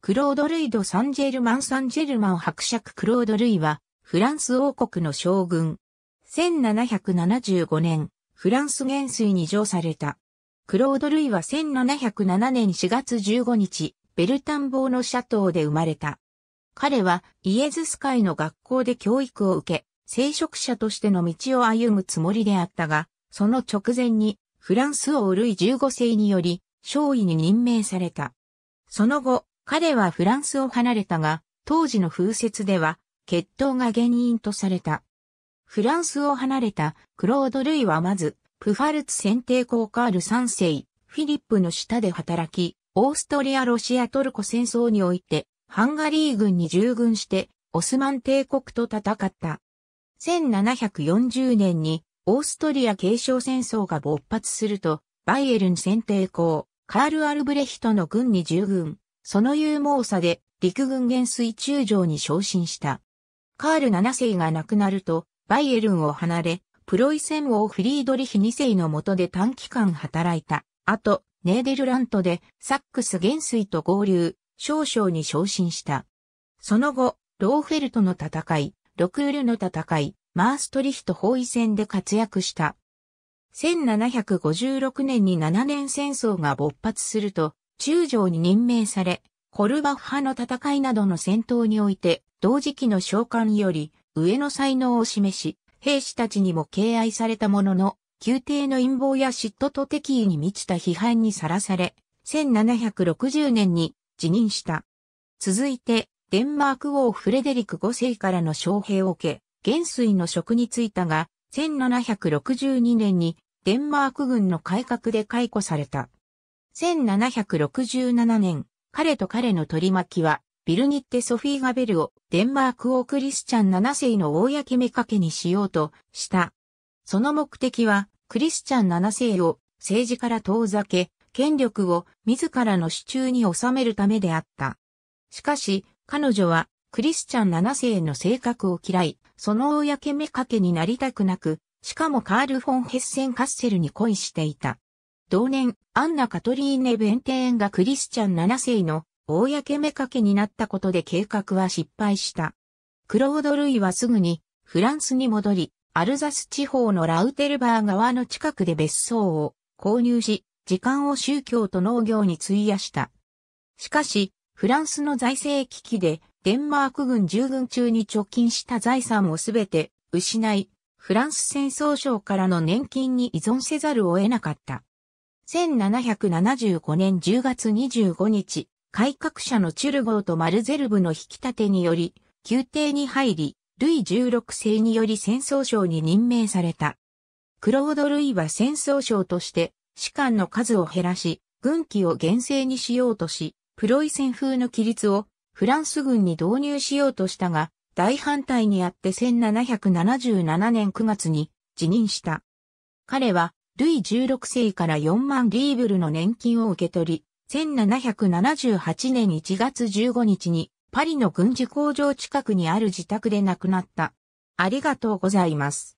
クロード・ルイド・サンジェルマン・サンジェルマン伯爵クロード・ルイは、フランス王国の将軍。1775年、フランス元帥に上された。クロード・ルイは1707年4月15日、ベルタンボーのシャトーで生まれた。彼はイエズス会の学校で教育を受け、聖職者としての道を歩むつもりであったが、その直前にフランス王ルイ15世により、少尉に任命された。その後、彼はフランスを離れたが、当時の風説では、決闘が原因とされた。フランスを離れたクロード・ルイはまず、プファルツ選定校カール3世、フィリップの下で働き、オーストリア・ロシア・トルコ戦争において、ハンガリー軍に従軍して、オスマン帝国と戦った。1740年に、オーストリア継承戦争が勃発すると、バイエルン選定校、カール・アルブレヒトの軍に従軍。その勇猛さで陸軍元帥中将に昇進した。カール7世が亡くなると、バイエルンを離れ、プロイセン王フリードリヒ2世の下で短期間働いた。あと、ネーデルラントでサックス元帥と合流、少将に昇進した。その後、ローフェルトの戦い、ロクールの戦い、マーストリヒト包囲戦で活躍した。1756年に7年戦争が勃発すると、中将に任命され、ホルバッハの戦いなどの戦闘において、同時期の召喚より上の才能を示し、兵士たちにも敬愛されたものの、宮廷の陰謀や嫉妬と敵意に満ちた批判にさらされ、1760年に辞任した。続いて、デンマーク王フレデリク5世からの招聘を受け、元帥の職に就いたが、1762年にデンマーク軍の改革で解雇された。1767年、彼と彼の取り巻きは、ビルニッテ・ソフィー・ガベルをデンマーク王クリスチャン7世の公めかけにしようとした。その目的は、クリスチャン7世を政治から遠ざけ、権力を自らの手中に収めるためであった。しかし、彼女はクリスチャン7世の性格を嫌い、その公めかけになりたくなく、しかもカール・フォン・ヘッセン・カッセルに恋していた。同年、アンナ・カトリーネ・ベンテーンがクリスチャン7世の公目かけになったことで計画は失敗した。クロード・ルイはすぐにフランスに戻り、アルザス地方のラウテルバー川の近くで別荘を購入し、時間を宗教と農業に費やした。しかし、フランスの財政危機で、デンマーク軍従軍中に貯金した財産をすべて失い、フランス戦争省からの年金に依存せざるを得なかった。1775年10月25日、改革者のチュルゴーとマルゼルブの引き立てにより、宮廷に入り、ルイ16世により戦争省に任命された。クロード・ルイは戦争省として、士官の数を減らし、軍機を厳正にしようとし、プロイセン風の規律をフランス軍に導入しようとしたが、大反対にあって1777年9月に辞任した。彼はルイ16世から4万リーブルの年金を受け取り、1778年1月15日にパリの軍事工場近くにある自宅で亡くなった。ありがとうございます。